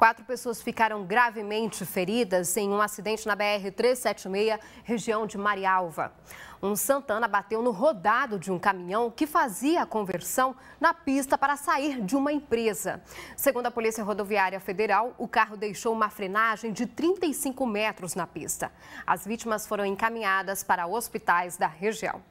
Quatro pessoas ficaram gravemente feridas em um acidente na BR-376, região de Marialva. Um Santana bateu no rodado de um caminhão que fazia a conversão na pista para sair de uma empresa. Segundo a Polícia Rodoviária Federal, o carro deixou uma frenagem de 35 metros na pista. As vítimas foram encaminhadas para hospitais da região.